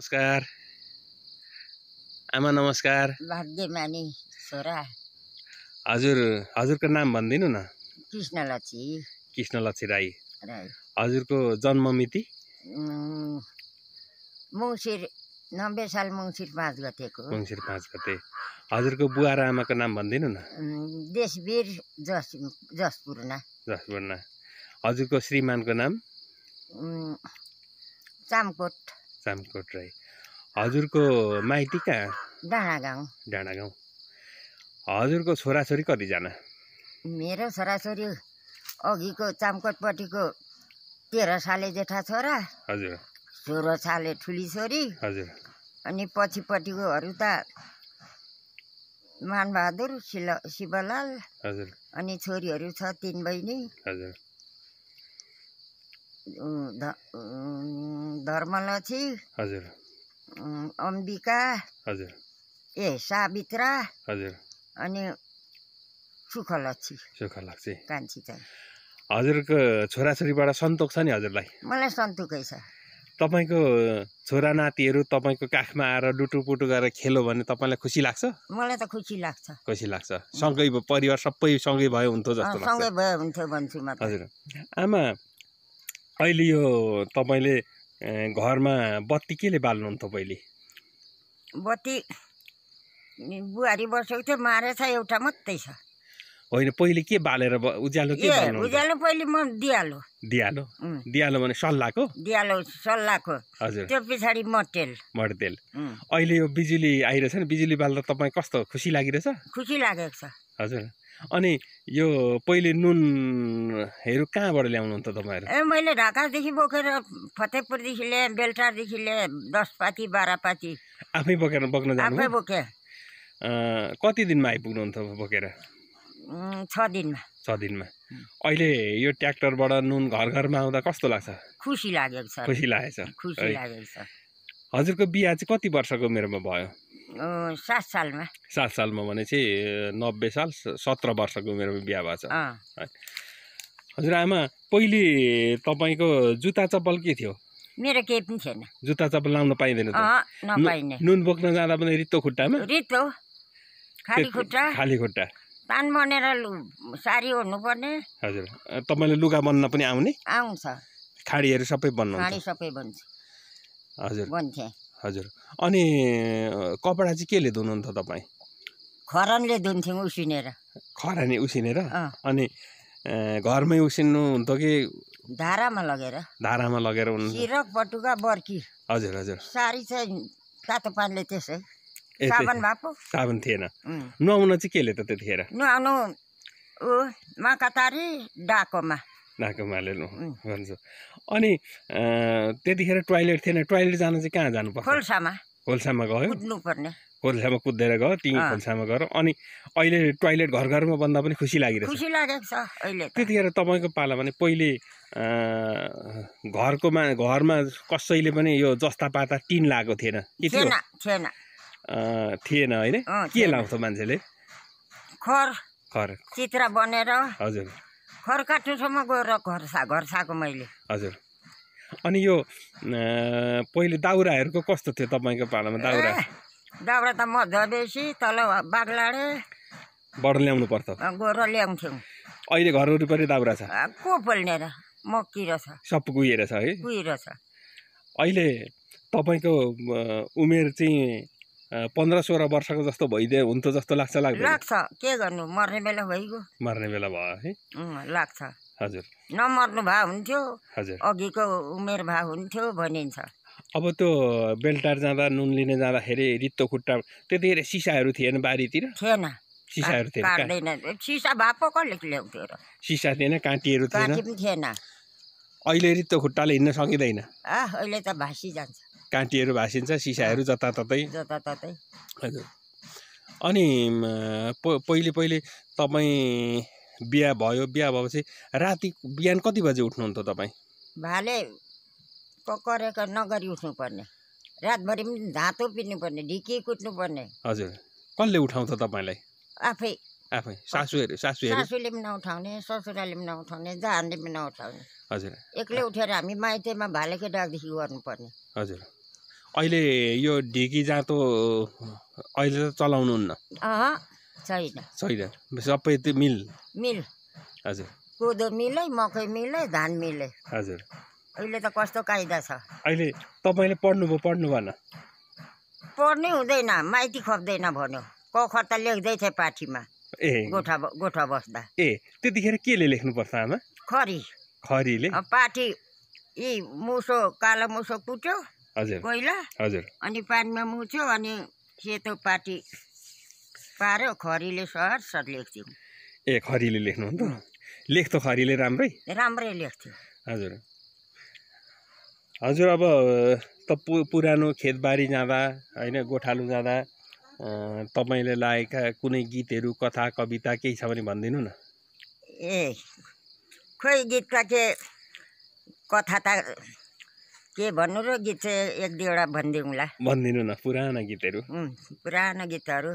नमस्कार आमा नमस्कार मानी छोरा हजुर हजुरको नाम भनिदिनु न कृष्णलक्षी कृष्णलक्षी राई हजुरको जन्म मिति मङ्सिर नब्बे साल मङ्सिर पाँच गतेको मङ्सिर पाँच गते हजुरको बुवा र आमाको नाम भनिदिनु न देशवीर जस जसपुरना जसपुरना हजुरको श्रीमानको नाम चामकोट चामकोट राई हजुरको माइती कहाँ डाँडा गाउँ डाँडा गाउँ हजुरको छोराछोरी कतिजना मेरो छोराछोरी अघिको चामकोटपट्टिको तेह्र साले जेठा छोरा हजुर सोह्र साले ठुली छोरी हजुर अनि पछिपट्टिकोहरू त मानबहादुर शिल शिवलाल हजुर अनि छोरीहरू छ तिन बहिनी हजुर धर्मलक्षी हजुर अम्बिका हजुर ए सावित्रा हजुर अनि सुखलक्षी सुखलक्षी कान्छी चाहिँ हजुरको छोराछोरीबाट सन्तोक छ नि हजुरलाई मलाई सन्तोकै छ तपाईँको छोरा नातिहरू तपाईँको काखमा आएर डुटुपुटु गरेर खेलो भने तपाईँलाई खुसी लाग्छ मलाई त खुसी लाग्छ खुसी लाग्छ सँगै परिवार सबै सँगै भयो हुन्थ्यो जस्तो लाग्छ सँगै भयो हुन्थ्यो भन्छु म हजुर आमा अहिले यो तपाईँले घरमा बत्ती केले बाल्नु तपाईँले बत्ती बुहारी बसेको थियो मारेछ एउटा मात्रै छ होइन पहिले के बालेर उज्यालो के उज्यालो पहिले म दिहालो दिहालो दिहालो भने सल्लाहको दिहालो सल्लाहको हजुर त्यो पछाडि मटेल मटेल अहिले यो बिजुली आइरहेछ नि बिजुली बाल्दा तपाईँ कस्तो खुसी लागिरहेछ खुसी लागेको छ हजुर अनि यो पहिले नुनहरू कहाँबाट ल्याउनुहुन्छ तपाईँहरू ए मैले ढाकादेखि बोकेर फतेहपुरदेखि ल्याएँ बेलटारदेखि ल्याएँ दस पाती बाह्र पाती आफै बोकेर बोक्न जानु आफै बोके कति दिनमा आइपुग्नुहुन्छ बोकेर छ दिनमा छ दिनमा अहिले यो ट्र्याक्टरबाट नुन घर घरमा आउँदा कस्तो लाग्छ खुसी लागेको छ खुसी लागेको छ खुसी लागेको छ हजुरको बिहा चाहिँ कति वर्षको मेरोमा भयो सात सालमा सात सालमा भने चाहिँ नब्बे साल सत्र वर्षको उमेरमा बिहा भएको छ आमा पहिले तपाईँको जुत्ता चप्पल के थियो मेरो केही पनि थिएन जुत्ता चप्पल लाउन पाइँदैन नुन बोक्न जाँदा पनि रित्तो खुट्टामा रित्तो खाली खुट्टा खाली खुट्टा पान बनेर सारी ओर्नुपर्ने हजुर तपाईँले लुगा बन्न पनि आउने आउँछ खाडीहरू सबै बन्नु खाडी सबै बन्छ हजुर बन्थेँ हजुर अनि कपडा चाहिँ केले धुनुहुन्छ तपाईँ खरानले धुन्थ्यौँ उसिनेर खरानी उसिनेर अनि घरमै उसिन्नु हुन्थ्यो कि धारामा लगेर धारामा लगेर सिरक पटुका बर्की हजुर हजुर साडी चाहिँ तातो पानीले त्यसै साबन भएको साबन थिएन नुहाउन चाहिँ केले त त्यतिखेर नुहाउनु ऊ माकातारी डाकोमा डाकोमाले हुन्छ अनि त्यतिखेर टोयलेट थिएन टोयलेट जान चाहिँ कहाँ जानुपर्छ खोल्सामा खोल्सामा गयो पर्ने खोल्सामा कुदेर गयो त्यहीँ खोल्सामा गएर अनि अहिले टोयलेट घर घरमा बन्दा पनि खुसी लागिरहेको खुसी लागेको छ अहिले त्यतिखेर तपाईँको पाला भने पहिले घरकोमा घरमा कसैले पनि यो जस्ता पाता टिन लगाएको थिएन थिएन थिएन होइन के लाउँथ्यो मान्छेले खर खर चित्र बनेर हजुर खर काट्नुसम्म गएर घरसा घरसाको मैले हजुर अनि यो पहिले दाउराहरूको कस्तो थियो तपाईँको पालामा दाउरा दाउरा त म झबेसी तल बागलाडे बड ल्याउनु पर्थ्यो गएर ल्याउँथ्यौँ अहिले घर वरिपरि दाउरा छ को पोल्ने र मकिरो छ सब कुहिएर छ है कुहिएर छ अहिले तपाईँको उमेर चाहिँ पन्ध्र सोह्र वर्षको जस्तो भइदियो हुन्छ जस्तो लाग्छ लाग्दैन लाग्छ के गर्नु मर्ने बेला भइगयो मर्ने बेला भयो है लाग्छ हजुर नमर्नु भए हुन्थ्यो हजुर अघिको उमेर भए हुन्थ्यो भनिन्छ अब त्यो बेलटार जाँदा नुन लिन जाँदाखेरि रित्तो खुट्टा त्यतिखेर सिसाहरू थिएन बारीतिर थिएन सिसाहरू थिएन सिसा भए पो कसले ल्याउँथ्यो र सिसा थिएन काँटीहरू थिएन अहिले रित्तो खुट्टाले हिँड्न सकिँदैन अहिले त भाँसी जान्छ काँटीहरू भाँसिन्छ सिसाहरू जताततै जताततै हजुर अनि पहिले पहिले तपाईँ बिहा भयो बिहा भएपछि राति बिहान कति बजे उठ्नुहुन्थ्यो तपाईँ भाले करेको नगरी उठ्नुपर्ने रातभरि पनि धातो पिर्नुपर्ने ढिकी कुट्नुपर्ने हजुर कसले उठाउँछ तपाईँलाई आफै आफै सासूहरू सासूहरू सासूले पनि नउठाउने ससुराले पनि नउठाउने जहाँले पनि नउठाउने हजुर एक्लै उठेर हामी माइतेमा भालेको डाकदेखि गर्नुपर्ने हजुर अहिले यो ढिकी जाँतो अहिले त चलाउनुहुन्न छैन छैन सबै त्यो मिल मिल हजुर कोदो मिलै मकै मिलै धान मिलै हजुर अहिले त कस्तो कायदा छ अहिले तपाईँले पढ्नुभयो पढ्नु भएन पढ्नै हुँदैन माइती खोप्दैन भन्यो क त लेख्दै थिएँ पाठीमा ए गोठा गोठा बस्दा ए त्यतिखेर केले लेख्नु पर्छ आमा खरी खरीले पाठी यी मुसो कालो मुसो कुट्यो कोइला अनि पानीमा मुछ्यो अनि सेतो पाटी पारो खरीले सर सर लेख्थ्यौँ ए खरीले लेख्नु अन्त लेख्थ्यो खरीले राम्रै राम्रै लेख्थ्यो हजुर हजुर अब त पु पुरानो खेतबारी जाँदा होइन गोठालु जाँदा तपाईँले लागेका कुनै गीतहरू कथा कविता केही छ भने भनिदिनु न ए खोइ गीतका के कथा त के भन्नु र गीत चाहिँ एक दुईवटा भनिदिउँला भनिदिनु न पुराना गीतहरू पुरानो गीतहरू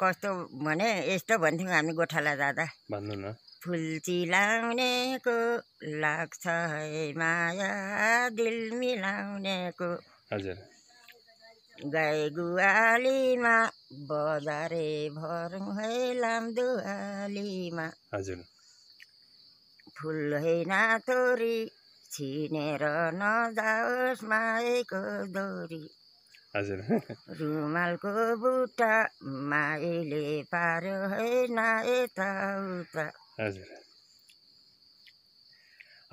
कस्तो भने यस्तो भन्थ्यौँ हामी गोठाला जाँदा भन्नु न फुल चिलाउनेको लाग्छ है माया दिल मिलाउनेको हजुर गाई गुवालीमा बजारे भरौँ है लामदुवालीमा हजुर फुल होइन थोरी छिनेर नजाओस् माएको दोरी हजुर रुमालको बुट्टा माइले पार्यो होइन यताउता हजुर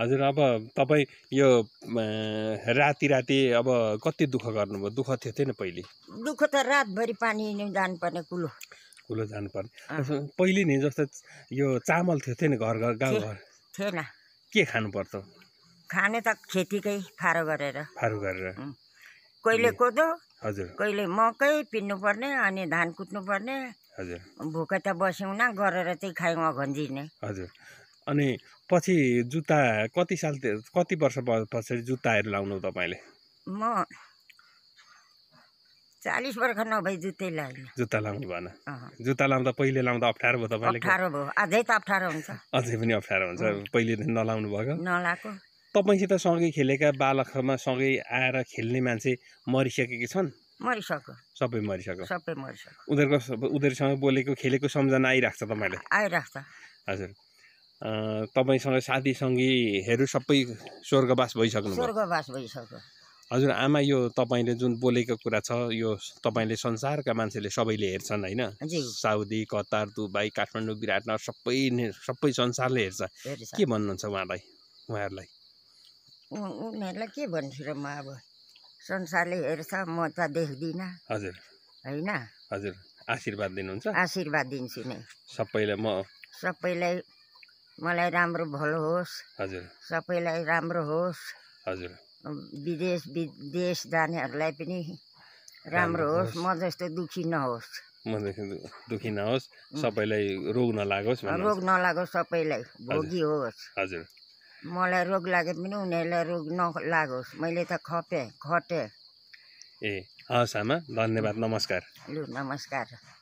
हजुर अब तपाईँ यो राति राति अब कति दुःख गर्नुभयो दुःख थियो थिएन पहिले दुःख त रातभरि पानी नै जानुपर्ने कुलो कुलो जानुपर्ने पहिले नि जस्तो यो चामल थियो नि घर घर गाउँ घर थिएन के खानु पर्छ खाने त खेतीकै फारो गरेर फारो गरेर कहिले कोदो हजुर कहिले मकै पिन्नु पर्ने अनि धान कुट्नुपर्ने हजुर भोकै त बस्यौँ न गरेर चाहिँ खायौँ घन्जिने हजुर अनि पछि जुत्ता कति साल कति वर्ष पछाडि जुत्ताहरू लाउनु तपाईँले म चालिस वर्ष नभई जुत्तै लाइन जुत्ता लाउने भएन जुत्ता लाउँदा पहिले लाउँदा अप्ठ्यारो भयो तपाईँलाई अप्ठ्यारो भयो अझै त अप्ठ्यारो हुन्छ अझै पनि अप्ठ्यारो हुन्छ पहिले नलाउनु भएको नलाएको तपाईँसित सँगै खेलेका बालकमा सँगै आएर खेल्ने मान्छे मरिसकेकी छन् मरिसक्यो सबै मरिसक्यो सबै मरिसक्यो उनीहरूको उनीहरूसँग बोलेको खेलेको सम्झना आइरहेको छ तपाईँले आइरहेको छ हजुर तपाईँसँग साथी सङ्गीहरू सबै स्वर्गवास भइसक्नु स्वर्गवास भइसक्यो हजुर आमा यो तपाईँले जुन बोलेको कुरा छ यो तपाईँले संसारका मान्छेले सबैले हेर्छन् होइन Saudi Qatar Dubai Kathmandu Biratnagar सबै सबै संसारले हेर्छ के भन्नुहुन्छ उहाँलाई उहाँहरूलाई उनीहरूलाई के भन्छु र म अब संसारले हेर्छ म त देख्दिनँ हजुर होइन हजुर आशीर्वाद दिनुहुन्छ आशीर्वाद दिन्छु नै सबैलाई म सबैलाई मलाई राम्रो भलो होस् हजुर सबैलाई राम्रो होस् हजुर विदेश विदेश जानेहरूलाई पनि राम्रो होस् म जस्तो दुखी नहोस् दुखी नहोस् सबैलाई रोग नलागोस् रोग नलागोस् सबैलाई भोगी होस् हजुर मलाई रोग लागे पनि उनीहरूलाई रोग नलागोस् मैले त खपेँ खटेँ ए हस् आमा धन्यवाद नमस्कार लु नमस्कार